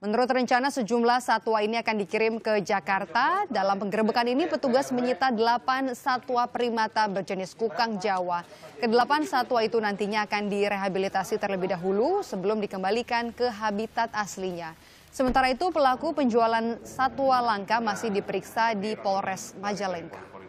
Menurut rencana sejumlah satwa ini akan dikirim ke Jakarta. Dalam penggerebekan ini petugas menyita delapan satwa primata berjenis kukang Jawa. Kedelapan satwa itu nantinya akan direhabilitasi terlebih dahulu sebelum dikembalikan ke habitat aslinya. Sementara itu pelaku penjualan satwa langka masih diperiksa di Polres Majalengka.